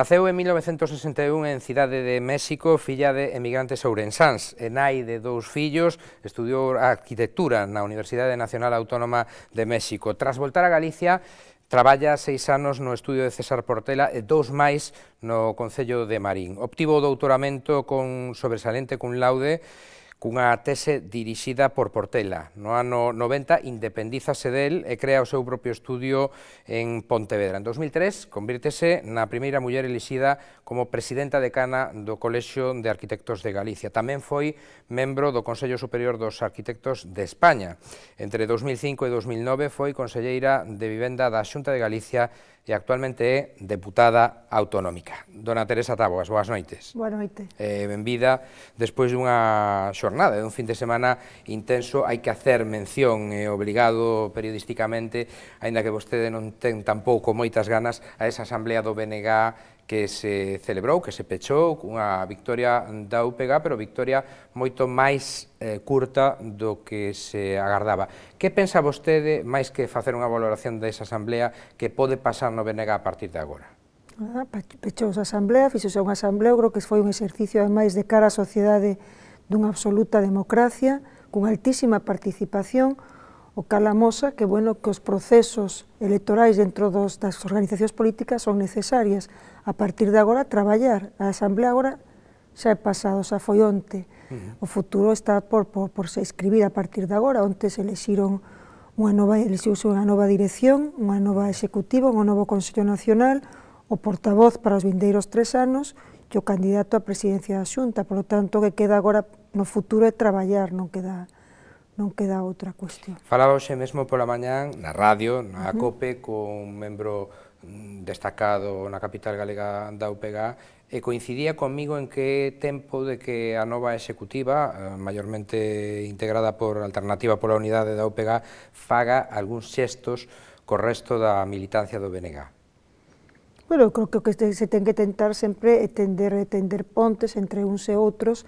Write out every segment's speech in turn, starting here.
Naceu en 1961 en Cidade de México, filla de emigrantes ourensáns, e nai de dous fillos, estudiou arquitectura na Universidade Nacional Autónoma de México. Tras voltar a Galicia, Traballa seis anos no estudio de César Portela e dous máis no Concello de Marín. Obtivo o doutoramento con sobresalente cun laude cunha tese dirixida por Portela. No ano 90 independízase del e crea o seu propio estudio en Pontevedra. En 2003 convírtese na primeira muller elixida como presidenta decana do Colexio de Arquitectos de Galicia. Tamén foi membro do Consello Superior dos Arquitectos de España. Entre 2005 e 2009 foi conselleira de Vivenda da Xunta de Galicia e actualmente é deputada autonómica. Dona Teresa Taboas, boas noites. Boa noite. Eh, benvida, despois dunha xornada, dun fin de semana intenso, hai que hacer mención eh, obrigado periodísticamente, aínda que vostede non ten tampouco moitas ganas, a esa asamblea do BNG que se celebrou, que se pechou cunha victoria da UPG, pero victoria moito máis eh, curta do que se agardaba. Que pensa vostede, máis que facer unha valoración desa asamblea, que pode pasar no BNG a partir de agora? Ah, pechou pechouse a asamblea, fixose unha asamblea, creo que foi un exercicio, ademais, de cara á sociedade dunha absoluta democracia, cunha altísima participación, o calamosa que, bueno, que os procesos electorais dentro dos, das organizacións políticas son necesarias, a partir de agora traballar. A Asamblea agora xa é pasado, xa foi onte. Uh -huh. O futuro está por, por, por se escribir a partir de agora. Onte se elexiron unha nova, unha nova dirección, unha nova executiva, un novo Consello Nacional, o portavoz para os vindeiros tres anos e o candidato á presidencia da Xunta. Por lo tanto, o que queda agora no futuro é traballar, non queda non queda outra cuestión. Falaba hoxe mesmo pola mañán na radio, na uh -huh. COPE, con un membro destacado na capital galega da UPG e coincidía comigo en que tempo de que a nova executiva, eh, maiormente integrada por Alternativa pola Unidade da UPG, faga algúns xestos co resto da militancia do BNG. Bueno, eu creo que o que se ten que tentar sempre é tender, é tender pontes entre uns e outros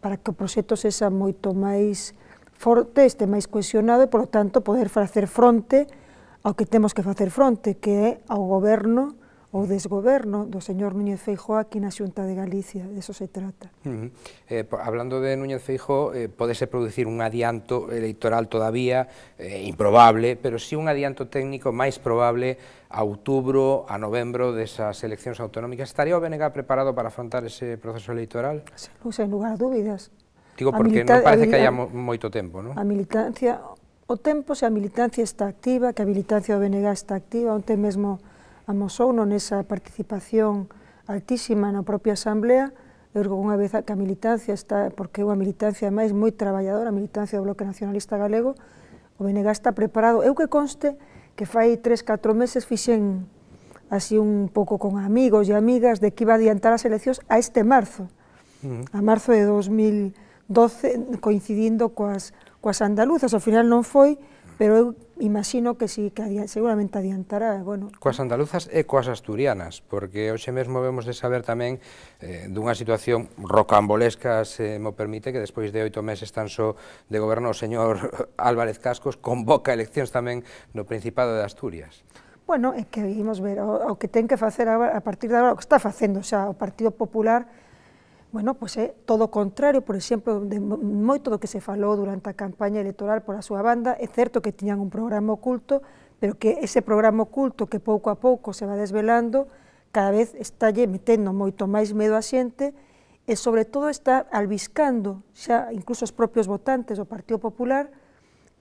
para que o proxecto sexa moito máis forte, este máis cohesionado e, polo tanto, poder facer fronte a ao que temos que facer fronte, que é ao goberno ou desgoberno do señor Núñez Feijóo aquí na Xunta de Galicia, de eso se trata. eh, hablando de Núñez Feijóo, eh, podese producir un adianto electoral todavía eh, improbable, pero sí un adianto técnico máis probable a outubro, a novembro desas eleccións autonómicas. Estaría o BNG preparado para afrontar ese proceso electoral? Sen, sen lugar a dúbidas. Digo, porque non parece que haya moito tempo, non? A militancia o tempo se a militancia está activa, que a militancia do BNG está activa, onte mesmo amosou non esa participación altísima na propia Asamblea, eu digo unha vez que a militancia está, porque é unha militancia máis moi traballadora, a militancia do Bloque Nacionalista Galego, o BNG está preparado. Eu que conste que fai tres, catro meses fixen así un pouco con amigos e amigas de que iba a adiantar as eleccións a este marzo, a marzo de 2000, 12 coincidindo coas, coas andaluzas, ao final non foi, pero eu imagino que sí, que adia, seguramente adiantará, bueno. Coas andaluzas e coas asturianas, porque hoxe mesmo vemos de saber tamén eh, dunha situación rocambolesca, se mo permite, que despois de oito meses tan só de goberno, o señor Álvarez Cascos convoca eleccións tamén no Principado de Asturias. Bueno, é que vimos ver, o, o que ten que facer a partir de agora, o que está facendo xa o Partido Popular, Bueno, pues é eh, todo o contrario, por exemplo, de moito do que se falou durante a campaña electoral por a súa banda, é certo que tiñan un programa oculto, pero que ese programa oculto que pouco a pouco se va desvelando, cada vez está metendo moito máis medo a xente e sobre todo está albiscando xa incluso os propios votantes do Partido Popular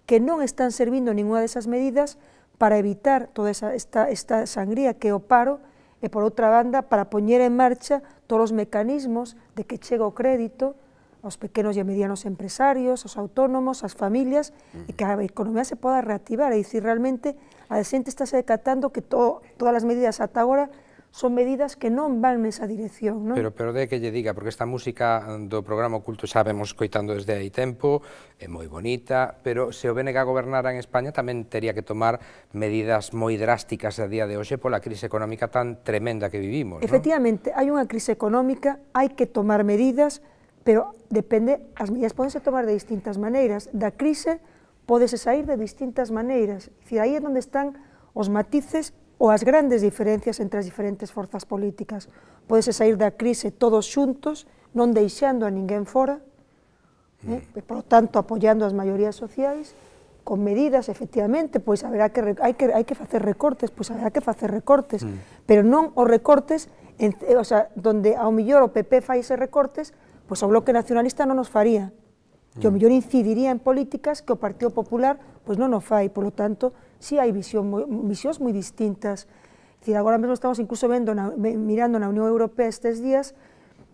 que non están servindo ninguna desas medidas para evitar toda esa, esta, esta sangría que é o paro y por otra banda para poner en marcha todos los mecanismos de que llegue o crédito los pequeños y medianos empresarios, a los autónomos, a las familias, y que la economía se pueda reactivar, Y decir realmente a decente está se decatando que todas las medidas hasta ahora... son medidas que non van nesa dirección. Non? Pero, pero de que lle diga, porque esta música do programa oculto xa vemos coitando desde aí tempo, é moi bonita, pero se o BNG gobernara en España tamén teria que tomar medidas moi drásticas a día de hoxe pola crise económica tan tremenda que vivimos. Non? Efectivamente, hai unha crise económica, hai que tomar medidas, pero depende, as medidas podense tomar de distintas maneiras. Da crise podese sair de distintas maneiras. Dicir, aí é onde están os matices ou as grandes diferencias entre as diferentes forzas políticas. Podese sair da crise todos xuntos, non deixando a ninguén fora, eh? Mm. e, por tanto, apoiando as maiorías sociais, con medidas, efectivamente, pois haberá que, hai que, hai que facer recortes, pois haberá que facer recortes, mm. pero non os recortes, en, eh, o sea, donde ao millor o PP fai ese recortes, pois o Bloque Nacionalista non nos faría, que ao mm. mellor incidiría en políticas que o Partido Popular pois non o fai, polo tanto, sí hay visiones muy distintas. Es ahora mismo estamos incluso viendo, mirando en la Unión Europea estos días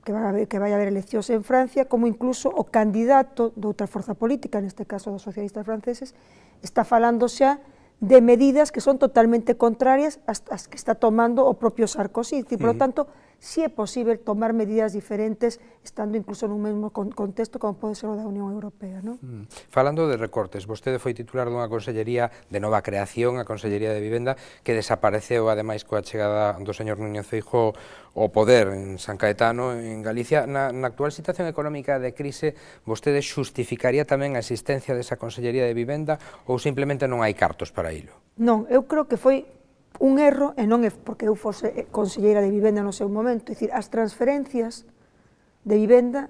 que, vaya a haber, elecciones en Francia, como incluso o candidato de otra fuerza política, en este caso los socialistas franceses, está falándose ya de medidas que son totalmente contrarias a las que está tomando o propio Sarkozy. Por lo tanto, sí é posible tomar medidas diferentes estando incluso mismo mesmo contexto como pode ser o da Unión Europea. ¿no? Mm. Falando de recortes, vostede foi titular dunha consellería de nova creación, a Consellería de Vivenda, que desapareceu con coa chegada do señor Núñez Feijo o poder en San Caetano, en Galicia. Na, la actual situación económica de crise, vostede xustificaría tamén a existencia desa Consellería de Vivenda ou simplemente non hai cartos para ello? Non, eu creo que foi un erro, e non é porque eu fose eh, conselleira de vivenda no seu momento, é dicir, as transferencias de vivenda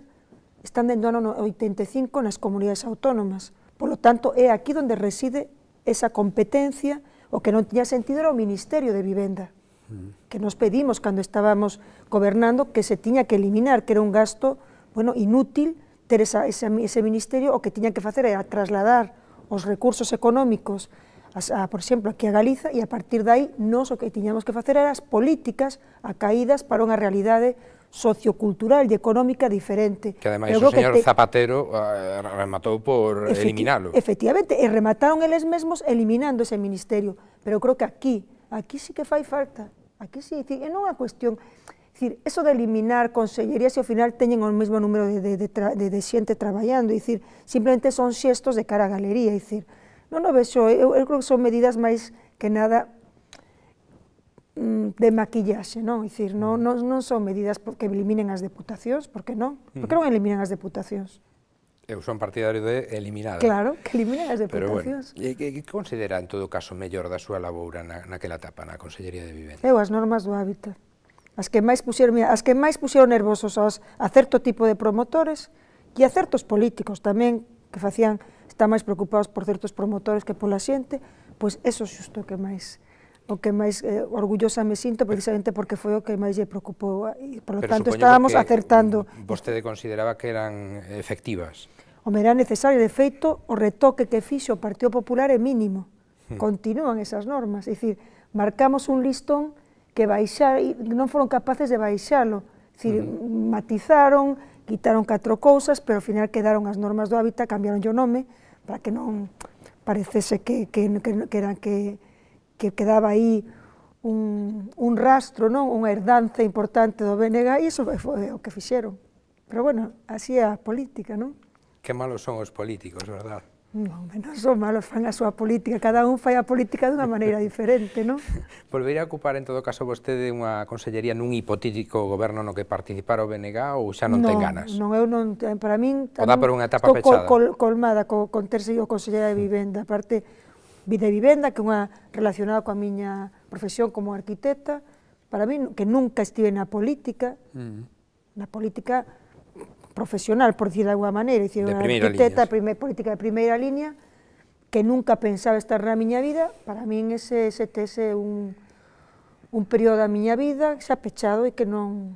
están dentro do ano 85 nas comunidades autónomas. Por lo tanto, é aquí onde reside esa competencia, o que non tiña sentido era o Ministerio de Vivenda, mm. que nos pedimos cando estábamos gobernando que se tiña que eliminar, que era un gasto bueno, inútil ter esa, ese, ese ministerio, o que tiña que facer era trasladar os recursos económicos a, a, ah, por exemplo, aquí a Galiza, e a partir dai nós o que tiñamos que facer era as políticas acaídas para unha realidade sociocultural e económica diferente. Que ademais o señor te... Zapatero ah, rematou por Efecti eliminalo. Efectivamente, e remataron eles mesmos eliminando ese ministerio. Pero creo que aquí, aquí sí que fai falta. Aquí sí, dicir, e non é cuestión... Dicir, eso de eliminar consellerías e ao final teñen o mesmo número de, de, de, tra, de, de xente traballando, dicir, simplemente son xestos de cara a galería, dicir, Non o vexo, eu, eh, eu creo que son medidas máis que nada mm, de maquillaxe, non? Dicir, non, non, non son medidas porque eliminen as deputacións, por que non? Porque mm. non eliminan as deputacións? Eu eh, son partidario de eliminar. Claro, que eliminen as deputacións. Pero, bueno, que, que considera, en todo caso, mellor da súa laboura na, naquela etapa, na Consellería de Vivenda? Eu, as normas do hábitat. As que máis puxeron, mira, as que máis puxeron nervosos aos, a certo tipo de promotores e a certos políticos tamén que facían están máis preocupados por certos promotores que pola xente, pois eso xusto que máis o que máis eh, orgullosa me sinto precisamente porque foi o que máis lle preocupou e por lo Pero tanto estábamos acertando. Vostede consideraba que eran efectivas. Home, era necesario, de feito, o retoque que fixo o Partido Popular é mínimo. Hmm. Continúan esas normas, é dicir, marcamos un listón que baixar e non foron capaces de baixalo. É dicir, hmm. matizaron, quitaron catro cousas, pero ao final quedaron as normas do hábitat, cambiaron o nome, para que non parecese que, que, que, que, era, que, que quedaba aí un, un rastro, non unha herdanza importante do BNG, e iso foi o que fixeron. Pero bueno, así é a política, non? Que malos son os políticos, verdad? Non, menos o malo fan a súa política, cada un fai a política dunha maneira diferente, non? Volvería a ocupar, en todo caso, vostede unha consellería nun hipotético goberno no que participara o BNG ou xa non, non ten ganas? Non, eu non, eh, para min... O dá por unha etapa estou pechada? Col, col, colmada co, con ter o consellera de mm. vivenda, aparte de vivenda, que unha relacionada coa miña profesión como arquitecta, para min, que nunca estive na política, mm. na política profesional, por decir de alguna maneira, dicir, unha arquitecta de primer, política de primeira línea, que nunca pensaba estar na miña vida, para min ese, ese tese un, un período da miña vida que xa pechado e que non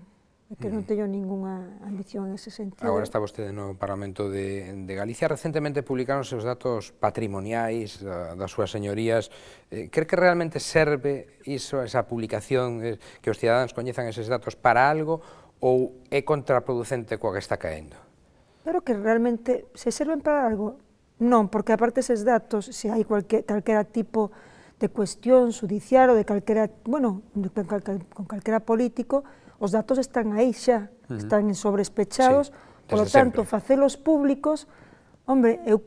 e que non mm. teño ningunha ambición en ese sentido. Agora está vostede no Parlamento de, de Galicia. Recentemente publicaronse os datos patrimoniais da, das súas señorías. Eh, cree que realmente serve iso, esa publicación, eh, que os cidadáns coñezan eses datos para algo ou é contraproducente coa que está caendo? Pero que realmente se serven para algo. Non, porque aparte eses datos, se hai calquera tipo de cuestión judicial ou de calquera, bueno, de, cal, cal, con calquera político, os datos están aí xa, uh -huh. están sobrespechados, sí, polo tanto, sempre. facelos públicos, hombre, eu,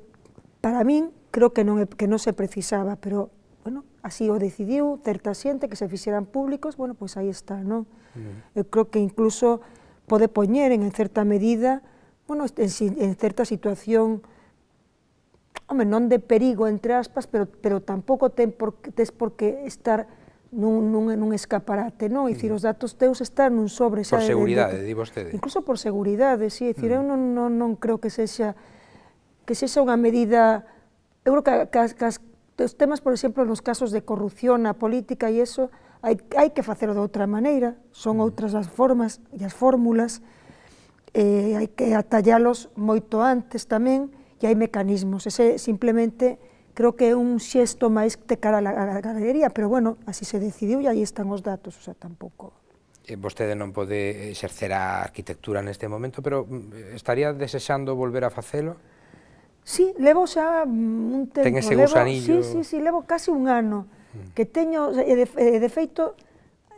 para min, creo que non, é, que non se precisaba, pero así o decidiu certa xente que se fixeran públicos, bueno, pois aí está, non? Mm. Eu creo que incluso pode poñer en, certa medida, bueno, en, en certa situación, home, non de perigo, entre aspas, pero, pero tampouco ten por, tes por que estar nun, nun, nun escaparate, non? dicir, mm. os datos teus están nun sobre. Xa, por seguridade, di vostede. Incluso por seguridade, sí. dicir, mm. eu non, non, non creo que sexa que sexa unha medida... Eu creo que, que, que as Os temas, por exemplo, nos casos de corrupción na política e eso, hai, hai que facelo de outra maneira, son outras as formas e as fórmulas, eh, hai que atallalos moito antes tamén, e hai mecanismos. Ese simplemente creo que é un xesto máis de cara á galería, pero bueno, así se decidiu e aí están os datos, o sea, tampouco eh, vostede non pode exercer a arquitectura neste momento, pero mm, estaría desexando volver a facelo? Sí, levo xa mm, un tempo. Ten ese levo, gusanillo. Sí, sí, sí, levo casi un ano mm. que teño, de, de feito,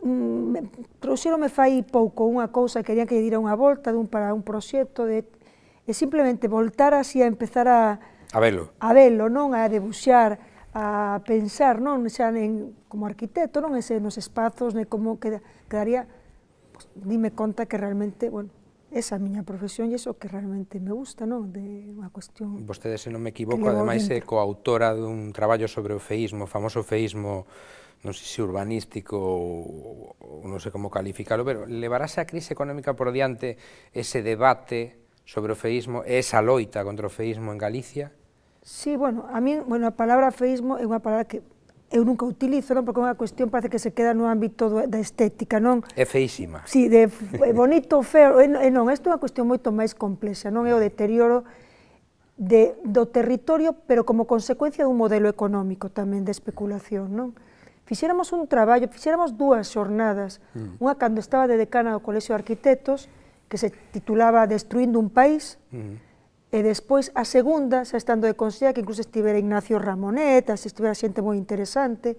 mm, fai pouco unha cousa, querían que lle dira unha volta dun para un proxecto, de, e simplemente voltar así a empezar a... A velo. A velo, non? A debuxar, a pensar, non? Xa en, como arquitecto, non? Ese nos espazos, ne como queda, quedaría... Pues, dime conta que realmente, bueno, esa a miña profesión e iso que realmente me gusta, non? De unha cuestión... Vostedes, se non me equivoco, ademais é coautora dun traballo sobre o feísmo, o famoso feísmo, non sei se urbanístico ou, ou non sei como calificalo, pero levarase a crise económica por diante ese debate sobre o feísmo, esa loita contra o feísmo en Galicia? Sí, bueno, a mí, bueno, a palabra feísmo é unha palabra que eu nunca utilizo, non? Porque é unha cuestión parece que se queda no ámbito do, da estética, non? É feísima. Sí, de é bonito, feo, e, e non, isto é unha cuestión moito máis complexa, non é o deterioro de, do territorio, pero como consecuencia dun modelo económico tamén de especulación, non? Fixéramos un traballo, fixéramos dúas xornadas, mm. unha cando estaba de decana do Colexio de Arquitectos, que se titulaba Destruindo un País, mm Eh, Después a segunda, xa estando de consella, que incluso estivera Ignacio Ramonet, si estuviera xente muy interesante,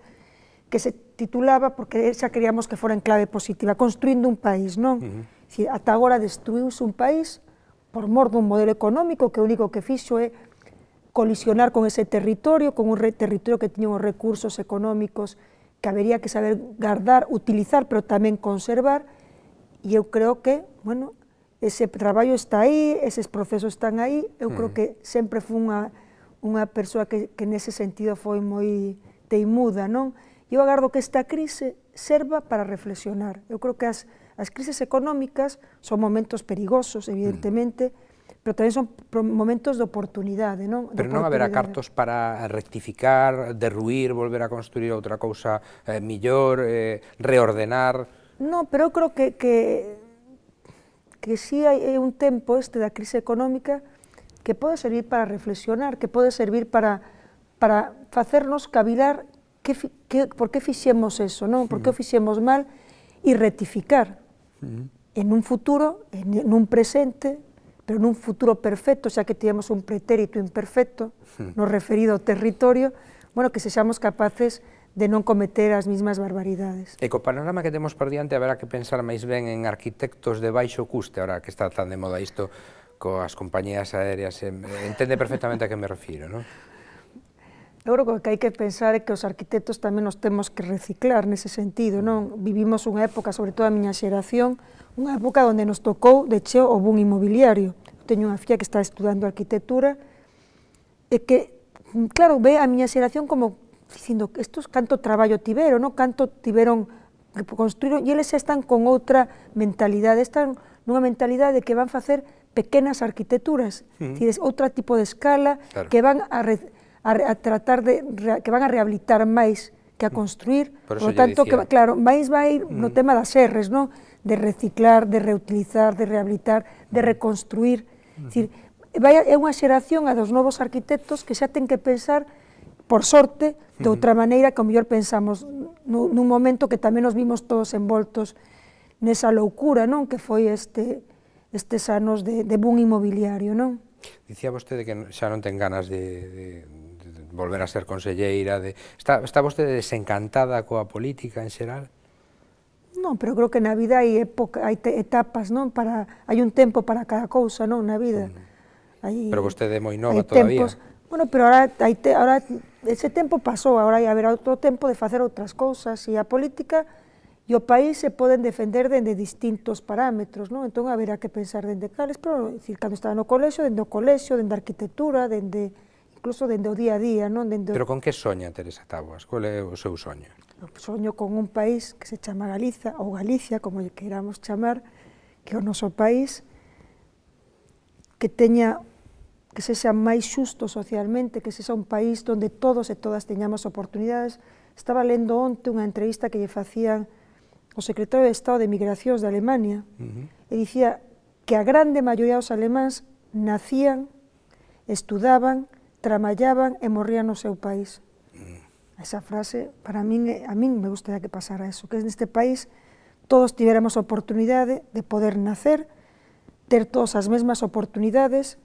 que se titulaba, porque xa queríamos que fuera en clave positiva, Construyendo un país, non? Si, ata agora destruimos un país por mor un modelo económico que o único que fixo es colisionar con ese territorio, con un territorio que tenía unos recursos económicos que habría que saber guardar, utilizar, pero también conservar, y e yo creo que, bueno, ese traballo está aí, eses procesos están aí, eu creo que sempre foi unha, unha persoa que, que nese sentido foi moi teimuda, non? Eu agardo que esta crise serva para reflexionar. Eu creo que as, as crises económicas son momentos perigosos, evidentemente, mm pero tamén son momentos de oportunidade, non? De pero non haberá cartos para rectificar, derruir, volver a construir outra cousa eh, millor, eh, reordenar... Non, pero eu creo que, que que sí hay un tempo este la crisis económica que puede servir para reflexionar, que puede servir para, para facernos cavilar por qué fixemos eso, no por qué mal y rectificar en un futuro, en, un presente, pero en un futuro perfecto, ya que tenemos un pretérito imperfecto, no referido a territorio, bueno, que seamos capaces de non cometer as mismas barbaridades. E co panorama que temos por diante haberá que pensar máis ben en arquitectos de baixo custe, ahora que está tan de moda isto, coas compañías aéreas, entende perfectamente a que me refiro, non? Eu creo que hai que pensar é que os arquitectos tamén nos temos que reciclar nese sentido, non? Mm. Vivimos unha época, sobre todo a miña xeración, unha época onde nos tocou de cheo o boom inmobiliario. Teño unha filla que está estudando arquitectura e que, claro, ve a miña xeración como dicindo que estos canto traballo tiveron, no? canto tiveron que construíron, e eles están con outra mentalidade, están nunha mentalidade de que van facer pequenas arquitecturas, uh -huh. outro tipo de escala, claro. que van a, re, a, a tratar de, que van a rehabilitar máis que a construir, por, por tanto, que, claro, máis vai uh -huh. no tema das erres, no? de reciclar, de reutilizar, de rehabilitar, de reconstruir, uh -huh. Decir, vai, é unha xeración a dos novos arquitectos que xa ten que pensar por sorte, de outra maneira que ao mellor pensamos nun, momento que tamén nos vimos todos envoltos nesa loucura, non? Que foi este estes anos de, de boom inmobiliario, non? Dicía vostede que xa non ten ganas de, de, de volver a ser conselleira, de... Está, está vostede desencantada coa política en xeral? Non, pero creo que na vida hai época, hai te, etapas, non? Para, hai un tempo para cada cousa, non? Na vida. Mm. Hai, pero vostede é moi nova todavía. Tempos, bueno, pero ahora, hai te, ahora ese tempo pasou, agora hai haberá outro tempo de facer outras cousas e a política e o país se poden defender dende distintos parámetros, non? Entón haberá que pensar dende cales, pero dicir, cando estaba no colexo, dende o colexo, dende a arquitectura, dende incluso dende o día a día, non? Dende Pero con que soña Teresa Taboas? Qual é o seu soño? O soño con un país que se chama Galiza, ou Galicia, como queramos chamar, que é o noso país, que teña que sexa máis xusto socialmente, que sexa un país onde todos e todas teñamos oportunidades. Estaba lendo onte unha entrevista que lle facían o secretario de Estado de Migracións de Alemania e dicía que a grande maioría dos alemáns nacían, estudaban, tramallaban e morrían no seu país. Mm. Esa frase, para min, eh, a min me gustaría que pasara eso, que neste país todos tiveramos oportunidade de poder nacer, ter todas as mesmas oportunidades,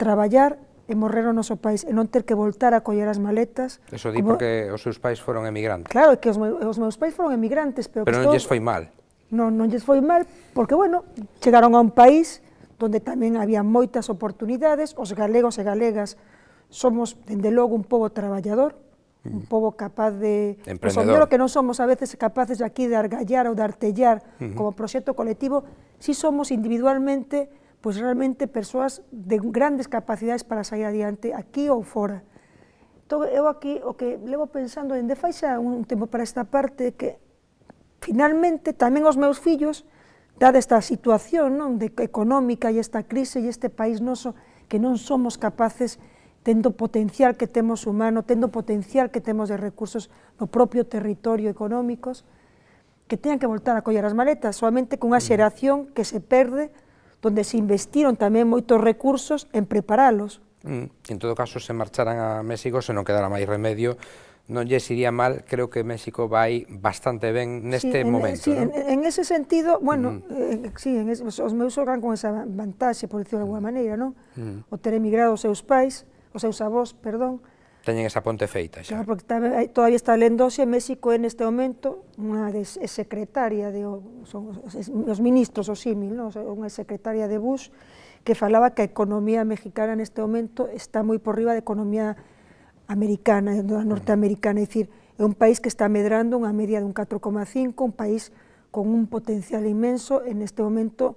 traballar e morrer o noso país e non ter que voltar a coller as maletas. Eso di como... porque os seus pais foron emigrantes. Claro, que os, meus, os meus pais foron emigrantes, pero... Pero non lles foi mal. Non, non lles foi mal, porque, bueno, chegaron a un país donde tamén había moitas oportunidades, os galegos e galegas somos, dende logo, un pobo traballador, un mm. pobo capaz de... Emprendedor. que non somos a veces capaces aquí de argallar ou de artellar como proxecto colectivo, si somos individualmente pues realmente persoas de grandes capacidades para sair adiante aquí ou fora. Entón, eu aquí o que levo pensando en de un tempo para esta parte que finalmente tamén os meus fillos dada esta situación non, de económica e esta crise e este país noso que non somos capaces tendo potencial que temos humano, tendo potencial que temos de recursos no propio territorio económicos, que teñan que voltar a collar as maletas, solamente cunha mm. xeración que se perde donde se investiron tamén moitos recursos en preparalos. Mm. En todo caso, se marcharan a México, se non quedara máis remedio, non lle iría mal, creo que México vai bastante ben neste sí, en, momento. Sí, ¿no? en, en ese sentido, bueno, mm. eh, sí, en ese, os meus organ con esa vantaxe, por decirlo de alguna mm. maneira, non? Mm. O ter emigrado os seus pais, os seus avós, perdón, en esa ponte feita porque eh, todavía está lendo en México en este momento una secretaria de los ministros, o símil, una secretaria de Bush que falaba que la economía mexicana en este momento está muy por de la economía americana, norteamericana, es decir, un país que está medrando una media de un 4,5, un país con un potencial inmenso en este momento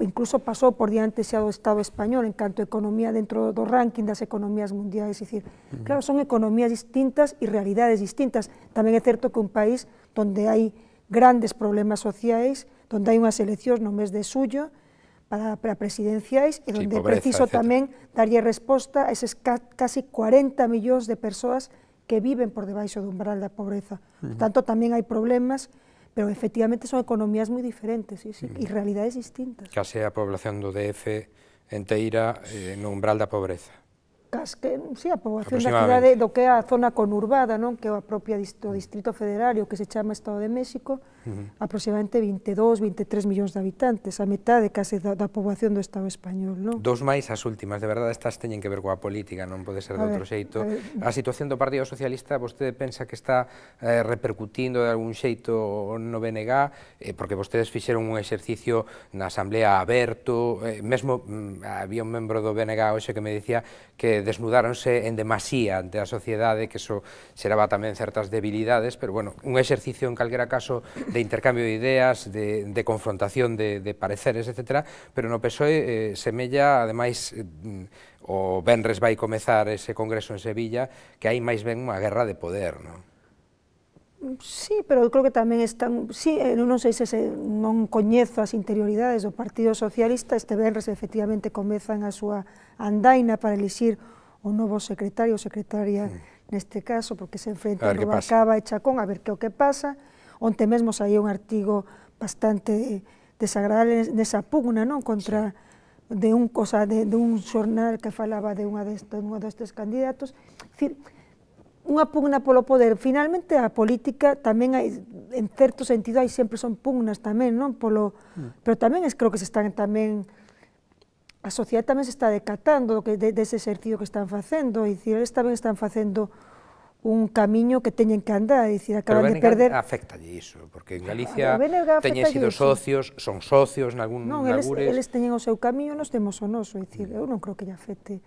incluso pasó por diante ese Estado español en cuanto a economía dentro de rankings de las economías mundiales. es decir, claro, son economías distintas y realidades distintas. También es cierto que un país donde hay grandes problemas sociales, donde hay unas elecciones no es de suyo, para, presidenciales y donde es preciso también darle respuesta a esos casi 40 millones de personas que viven por debajo del umbral de la pobreza. tanto, también hay problemas pero efectivamente son economías muy diferentes ¿sí? Sí, mm. y realidades distintas. Case a población do DF enteira eh, no umbral da pobreza cas que, sí, a poboación da cidade do que é a zona conurbada, non que é a propia do Distrito Federal, o que se chama Estado de México, uh -huh. aproximadamente 22, 23 millóns de habitantes, a metade case da, da poboación do Estado español. Non? Dos máis as últimas, de verdade, estas teñen que ver coa política, non pode ser de outro xeito. A, a situación do Partido Socialista, vostede pensa que está eh, repercutindo de algún xeito no BNG, eh, porque vostedes fixeron un exercicio na Asamblea aberto, eh, mesmo mm, había un membro do BNG hoxe que me dicía que desnudáronse en demasía ante a sociedade, que iso xeraba tamén certas debilidades, pero, bueno, un exercicio en calquera caso de intercambio de ideas, de, de confrontación de, de pareceres, etc., pero no PSOE eh, semella, ademais, eh, o Benres vai comezar ese congreso en Sevilla, que hai máis ben unha guerra de poder, non? Sí, pero eu creo que tamén están... Sí, eh, non sei se, se non coñezo as interioridades do Partido Socialista, este Benres efectivamente comezan a súa andaina para elixir un nuevo secretario o secretaria en este caso, porque se enfrenta a Rubacaba y Chacón, a ver qué o que pasa. Onte mesmo salió un artigo bastante eh, desagradable esa pugna, non, contra de un cosa de, un xornal que falaba de uno de estos destes candidatos. Decir, unha pugna polo poder. Finalmente a política también hay, en cierto sentido hai sempre son pugnas también, non, mm. pero también es creo que se están también... a sociedade tamén se está decatando do que de, dese exercicio que están facendo, e dicir, eles tamén están facendo un camiño que teñen que andar, e dicir, acaban de perder... Pero afecta iso, porque en ah, Galicia claro, teñen sido socios, son socios nalgún non, eles, eles teñen o seu camiño, nos temos o noso, é dicir, mm. eu non creo que lle afecte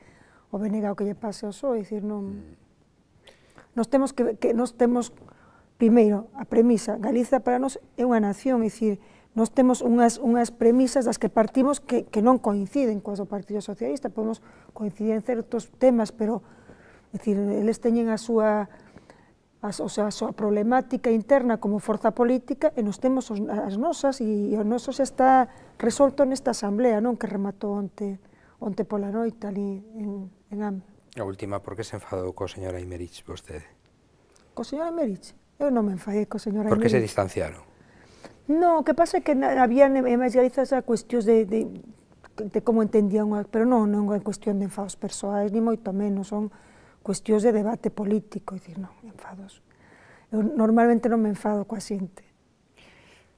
o BNG o que lle pase ao SOE, é dicir, non... Mm. Nos temos que, que nos temos primeiro a premisa, Galiza para nós é unha nación, é dicir, Nos temos unhas, unhas premisas das que partimos que, que non coinciden coas do Partido Socialista, podemos coincidir en certos temas, pero é dicir, eles teñen a súa, as, o sea, a súa problemática interna como forza política e nos temos os, as nosas e, e o noso xa está resolto nesta asamblea non que rematou onte, onte pola noite ali en, en AM. A última, por que se enfadou co señor Aimerich vostede? Co señor Aimerich? Eu non me enfadei co señor Aimerich. Por que se distanciaron? No, que pasa é que había en máis Galiza a cuestións de, de, de como entendían, pero non, non é cuestión de enfados persoais, ni moito menos, son cuestións de debate político, dicir, non, enfados. Eu normalmente non me enfado coa xente.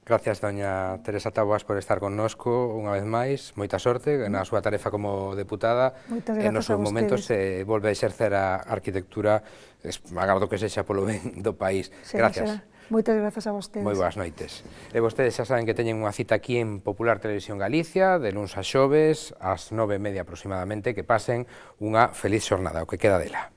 Gracias, doña Teresa Taboas, por estar connosco unha vez máis. Moita sorte na súa tarefa como deputada. Moitas gracias En nosos momentos se eh, volve a exercer a arquitectura, agardo que sexa polo ben do país. gracias. Será. Moitas grazas a vostedes. Moi boas noites. E vostedes xa saben que teñen unha cita aquí en Popular Televisión Galicia, de luns a xoves, ás nove e media aproximadamente, que pasen unha feliz xornada, o que queda dela.